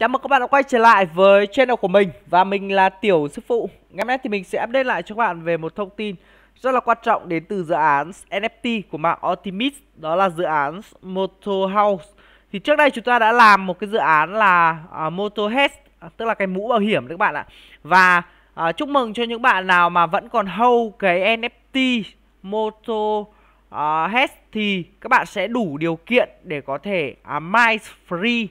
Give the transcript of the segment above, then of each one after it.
Chào mừng các bạn đã quay trở lại với channel của mình và mình là Tiểu Sư Phụ. Ngày hôm nay thì mình sẽ update lại cho các bạn về một thông tin rất là quan trọng đến từ dự án NFT của mạng Optimist đó là dự án Moto House. Thì trước đây chúng ta đã làm một cái dự án là uh, à, Moto Head, à, tức là cái mũ bảo hiểm đấy các bạn ạ. Và uh, chúc mừng cho những bạn nào mà vẫn còn hold cái NFT Moto uh, thì các bạn sẽ đủ điều kiện để có thể uh, mine free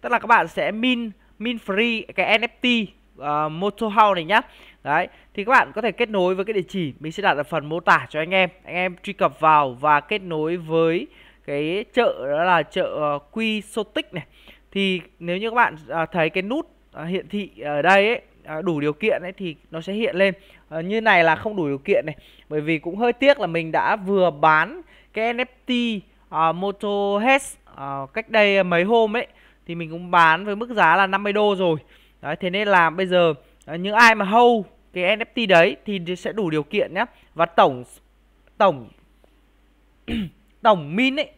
tức là các bạn sẽ min min free cái NFT uh, ờ, Moto House này nhá đấy thì các bạn có thể kết nối với cái địa chỉ mình sẽ đặt ở phần mô tả cho anh em anh em truy cập vào và kết nối với cái chợ đó là chợ ờ, Quy Sotic này thì nếu như các bạn uh, thấy cái nút uh, hiện thị ở đây ấy, đủ điều kiện ấy thì nó sẽ hiện lên à, như này là không đủ điều kiện này bởi vì cũng hơi tiếc là mình đã vừa bán cái NFT uh, Moto Hes uh, cách đây mấy hôm ấy thì mình cũng bán với mức giá là 50 đô rồi đấy thế nên là bây giờ ờ, những ai mà hold cái NFT đấy thì sẽ đủ điều kiện nhé và tổng tổng tổng min ấy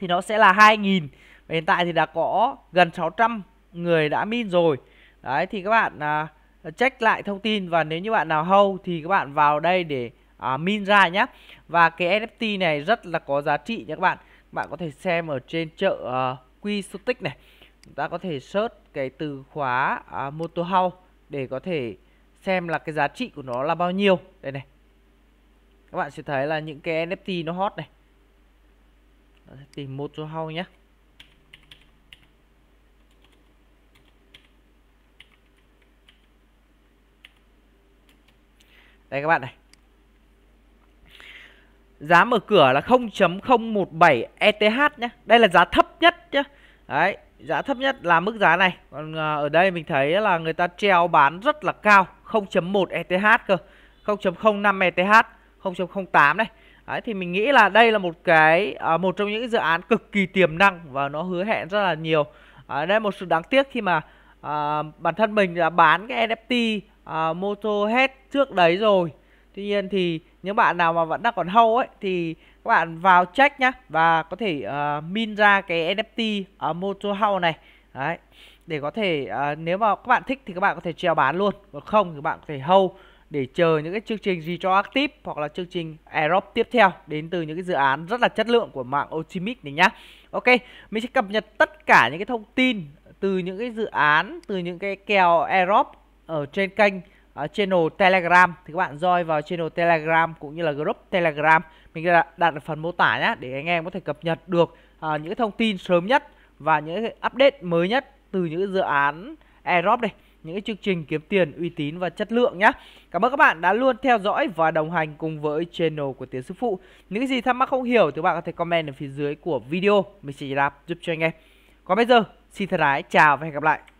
thì nó sẽ là 2.000 và hiện tại thì đã có gần 600 người đã min rồi đấy thì các bạn à, check lại thông tin và nếu như bạn nào hold thì các bạn vào đây để à, min ra nhé và cái NFT này rất là có giá trị nha các bạn bạn có thể xem ở trên chợ à, quy Quixotic này chúng ta có thể search cái từ khóa à, motor house để có thể xem là cái giá trị của nó là bao nhiêu đây này các bạn sẽ thấy là những cái NFT nó hot này tìm motor house nhé đây các bạn này giá mở cửa là 0.017 ETH nhé đây là giá thấp nhất nhé đấy giá thấp nhất là mức giá này còn à, ở đây mình thấy là người ta treo bán rất là cao 0.1 ETH cơ 0.05 ETH 0.08 này Đấy, thì mình nghĩ là đây là một cái à, một trong những dự án cực kỳ tiềm năng và nó hứa hẹn rất là nhiều à, đây một sự đáng tiếc khi mà à, bản thân mình đã bán cái NFT à, Motorhead trước đấy rồi Tuy nhiên thì nếu bạn nào mà vẫn đang còn hâu ấy thì các bạn vào check nhá và có thể uh, min ra cái NFT ở uh, Moto House này. Đấy. Để có thể uh, nếu mà các bạn thích thì các bạn có thể treo bán luôn, còn không thì các bạn có thể hâu để chờ những cái chương trình gì cho active hoặc là chương trình airdrop tiếp theo đến từ những cái dự án rất là chất lượng của mạng Ultimate này nhá. Ok, mình sẽ cập nhật tất cả những cái thông tin từ những cái dự án, từ những cái kèo airdrop ở trên kênh uh, channel Telegram thì các bạn join vào channel Telegram cũng như là group Telegram mình đã đặt phần mô tả nhé để anh em có thể cập nhật được uh, những thông tin sớm nhất và những update mới nhất từ những dự án Aerob đây, những cái chương trình kiếm tiền uy tín và chất lượng nhé. Cảm ơn các bạn đã luôn theo dõi và đồng hành cùng với channel của Tiến Sư Phụ. Những gì thắc mắc không hiểu thì các bạn có thể comment ở phía dưới của video. Mình sẽ giải đáp giúp cho anh em. Còn bây giờ, xin thân ái, chào và hẹn gặp lại.